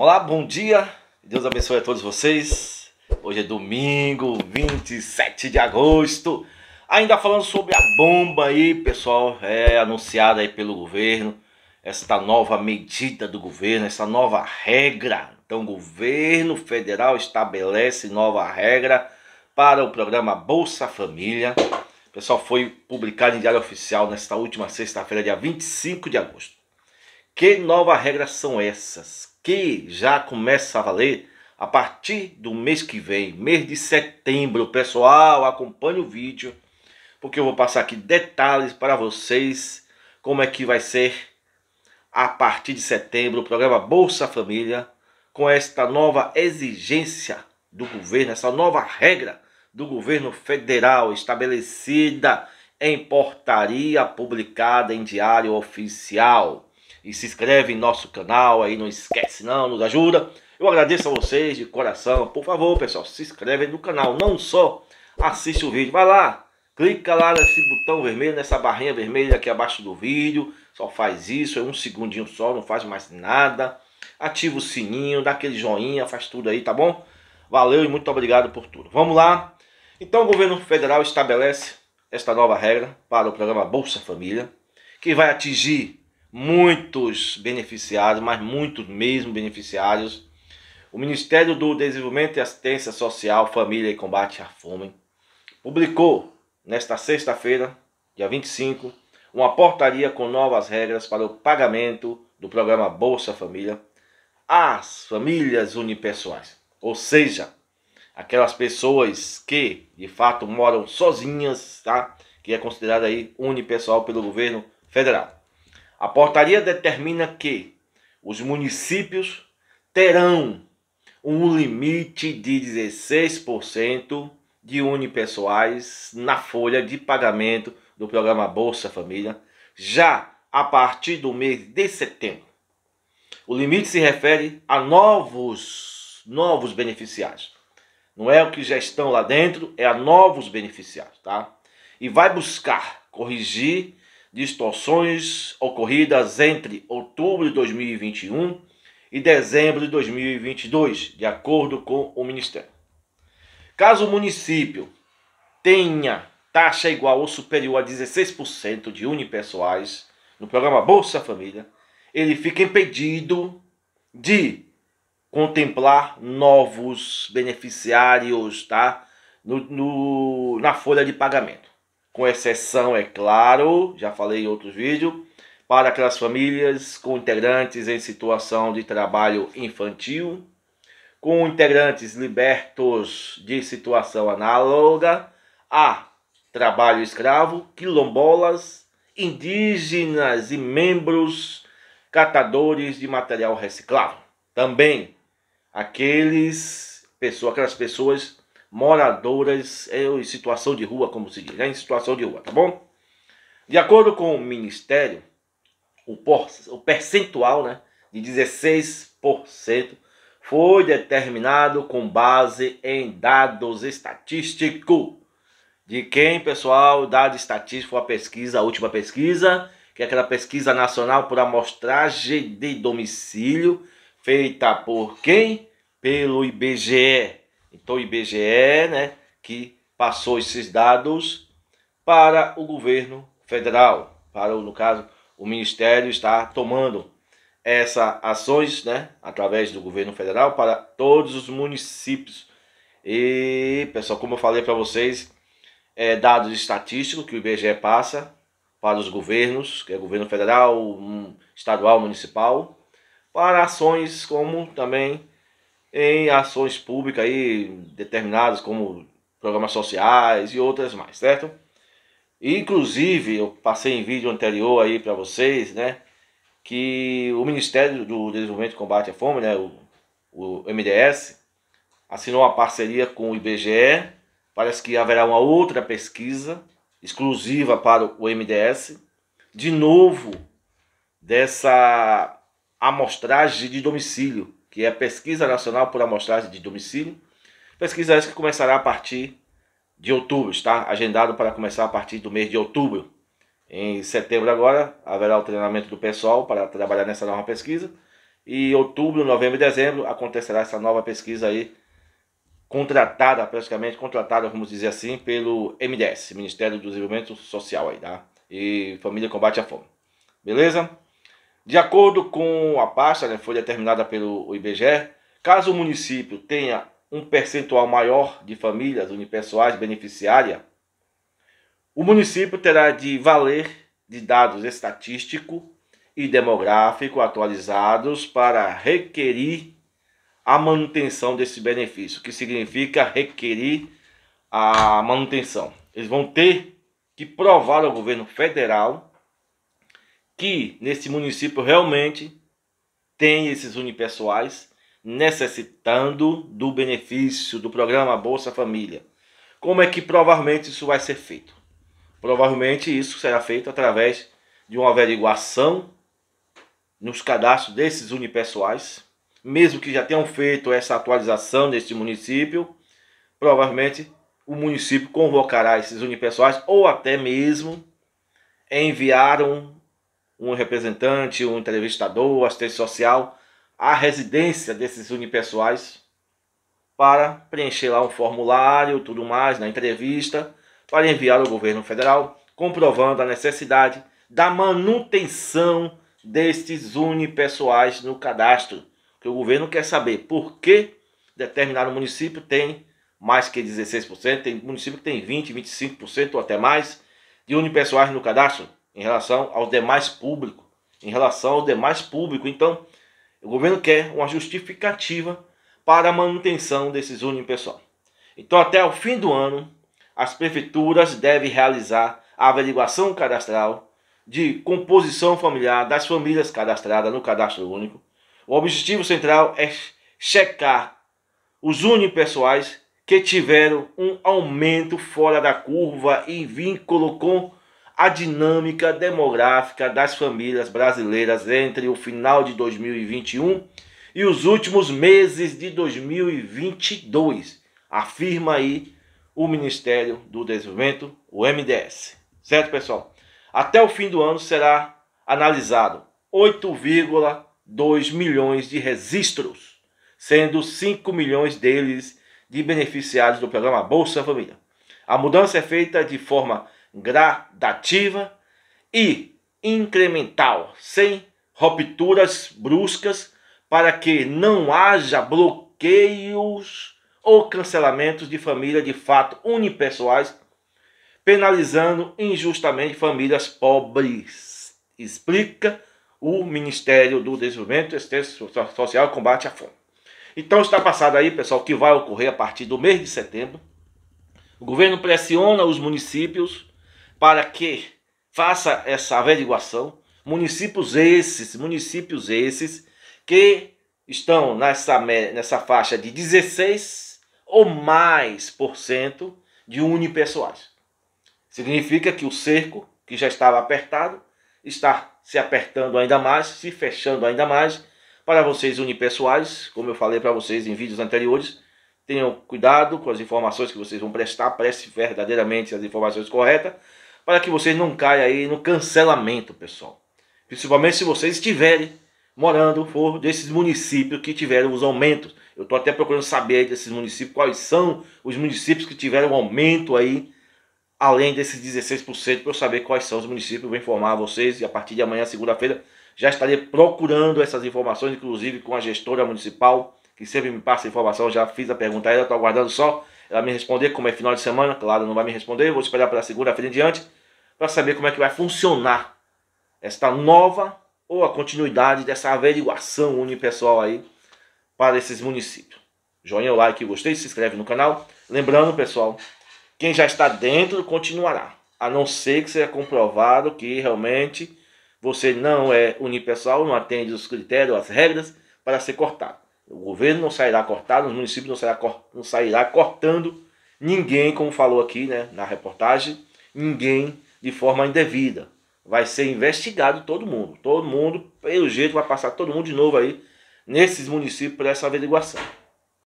Olá, bom dia. Deus abençoe a todos vocês. Hoje é domingo, 27 de agosto. Ainda falando sobre a bomba aí, pessoal, é anunciada aí pelo governo, esta nova medida do governo, essa nova regra. Então, o governo federal estabelece nova regra para o programa Bolsa Família. pessoal, foi publicado em diário oficial nesta última sexta-feira, dia 25 de agosto. Que nova regras são essas? que já começa a valer a partir do mês que vem, mês de setembro. Pessoal, acompanhe o vídeo, porque eu vou passar aqui detalhes para vocês como é que vai ser a partir de setembro o programa Bolsa Família com esta nova exigência do governo, essa nova regra do governo federal estabelecida em portaria publicada em diário oficial e se inscreve em nosso canal aí, não esquece não, nos ajuda. Eu agradeço a vocês de coração. Por favor, pessoal, se inscreve no canal. Não só assiste o vídeo, vai lá. Clica lá nesse botão vermelho, nessa barrinha vermelha aqui abaixo do vídeo. Só faz isso, é um segundinho só, não faz mais nada. Ativa o sininho, dá aquele joinha, faz tudo aí, tá bom? Valeu e muito obrigado por tudo. Vamos lá. Então o governo federal estabelece esta nova regra para o programa Bolsa Família, que vai atingir muitos beneficiários, mas muitos mesmo beneficiários. O Ministério do Desenvolvimento e Assistência Social, Família e Combate à Fome publicou nesta sexta-feira, dia 25, uma portaria com novas regras para o pagamento do programa Bolsa Família às famílias unipessoais, ou seja, aquelas pessoas que de fato moram sozinhas, tá? Que é considerada aí unipessoal pelo governo federal. A portaria determina que os municípios terão um limite de 16% de unipessoais na folha de pagamento do programa Bolsa Família já a partir do mês de setembro. O limite se refere a novos novos beneficiários. Não é o que já estão lá dentro, é a novos beneficiários, tá? E vai buscar corrigir distorções ocorridas entre outubro de 2021 e dezembro de 2022, de acordo com o Ministério. Caso o município tenha taxa igual ou superior a 16% de unipessoais no programa Bolsa Família, ele fica impedido de contemplar novos beneficiários tá? no, no na folha de pagamento com exceção, é claro, já falei em outros vídeos, para aquelas famílias com integrantes em situação de trabalho infantil, com integrantes libertos de situação análoga a trabalho escravo, quilombolas, indígenas e membros catadores de material reciclável. Também aqueles pessoa, aquelas pessoas moradoras é, em situação de rua, como se diz, né? em situação de rua, tá bom? De acordo com o Ministério, o, por, o percentual né, de 16% foi determinado com base em dados estatísticos. De quem, pessoal? Dado estatístico, a pesquisa, a última pesquisa, que é aquela pesquisa nacional por amostragem de domicílio, feita por quem? Pelo IBGE. Então o IBGE, né, que passou esses dados para o governo federal, para o, no caso, o ministério está tomando essas ações, né, através do governo federal para todos os municípios. E, pessoal, como eu falei para vocês, é, dados estatísticos que o IBGE passa para os governos, que é governo federal, estadual, municipal, para ações como também em ações públicas aí determinadas como programas sociais e outras mais, certo? Inclusive, eu passei em vídeo anterior aí para vocês, né, que o Ministério do Desenvolvimento e Combate à Fome, né, o, o MDS, assinou uma parceria com o IBGE, parece que haverá uma outra pesquisa exclusiva para o MDS, de novo dessa amostragem de domicílio, que é a Pesquisa Nacional por Amostragem de Domicílio. Pesquisa essa que começará a partir de outubro, está agendado para começar a partir do mês de outubro. Em setembro agora haverá o treinamento do pessoal para trabalhar nessa nova pesquisa. E outubro, novembro e dezembro acontecerá essa nova pesquisa aí, contratada, praticamente contratada, vamos dizer assim, pelo MDS, Ministério do Desenvolvimento Social aí, tá? E Família Combate à Fome. Beleza? De acordo com a pasta, né, foi determinada pelo IBGE, caso o município tenha um percentual maior de famílias unipessoais beneficiárias, o município terá de valer de dados estatístico e demográfico atualizados para requerir a manutenção desse benefício, que significa requerir a manutenção. Eles vão ter que provar ao governo federal que nesse município realmente tem esses unipessoais necessitando do benefício do programa Bolsa Família. Como é que provavelmente isso vai ser feito? Provavelmente isso será feito através de uma averiguação nos cadastros desses unipessoais, mesmo que já tenham feito essa atualização neste município, provavelmente o município convocará esses unipessoais ou até mesmo um um representante, um entrevistador, assistente social, a residência desses unipessoais para preencher lá um formulário, tudo mais, na entrevista, para enviar ao governo federal, comprovando a necessidade da manutenção destes unipessoais no cadastro. Que o governo quer saber por que determinado município tem mais que 16%, tem município que tem 20, 25% ou até mais de unipessoais no cadastro em relação ao demais público, em relação aos demais público. Então, o governo quer uma justificativa para a manutenção desses unipessoal. Então, até o fim do ano, as prefeituras devem realizar a averiguação cadastral de composição familiar das famílias cadastradas no cadastro único. O objetivo central é checar os unipessoais que tiveram um aumento fora da curva em vínculo com a dinâmica demográfica das famílias brasileiras entre o final de 2021 e os últimos meses de 2022, afirma aí o Ministério do Desenvolvimento, o MDS. Certo, pessoal? Até o fim do ano será analisado 8,2 milhões de registros, sendo 5 milhões deles de beneficiários do programa Bolsa Família. A mudança é feita de forma gradativa e incremental, sem rupturas bruscas, para que não haja bloqueios ou cancelamentos de família de fato unipessoais, penalizando injustamente famílias pobres. Explica o Ministério do Desenvolvimento Extenso Social e Combate à Fome. Então está passado aí, pessoal, que vai ocorrer a partir do mês de setembro. O governo pressiona os municípios para que faça essa averiguação. Municípios esses, municípios esses que estão nessa, nessa faixa de 16 ou mais por cento de unipessoais. Significa que o cerco, que já estava apertado, está se apertando ainda mais, se fechando ainda mais. Para vocês unipessoais, como eu falei para vocês em vídeos anteriores, tenham cuidado com as informações que vocês vão prestar, preste verdadeiramente as informações corretas, para que vocês não caiam aí no cancelamento, pessoal. Principalmente se vocês estiverem morando for desses municípios que tiveram os aumentos. Eu estou até procurando saber desses municípios quais são os municípios que tiveram aumento aí, além desses 16%, para eu saber quais são os municípios. Eu vou informar vocês e a partir de amanhã, segunda-feira, já estarei procurando essas informações, inclusive com a gestora municipal, que sempre me passa informação. Já fiz a pergunta a ela, estou aguardando só ela me responder. Como é final de semana, claro, não vai me responder. Vou esperar para segunda-feira em diante para saber como é que vai funcionar esta nova ou a continuidade dessa averiguação unipessoal aí para esses municípios. Joinha, o like, gostei, se inscreve no canal. Lembrando, pessoal, quem já está dentro continuará, a não ser que seja comprovado que realmente você não é unipessoal, não atende os critérios, as regras para ser cortado. O governo não sairá cortado, os municípios não sairá, não sairá cortando ninguém, como falou aqui né, na reportagem, ninguém de forma indevida. Vai ser investigado todo mundo. Todo mundo, pelo jeito, vai passar todo mundo de novo aí nesses municípios por essa averiguação.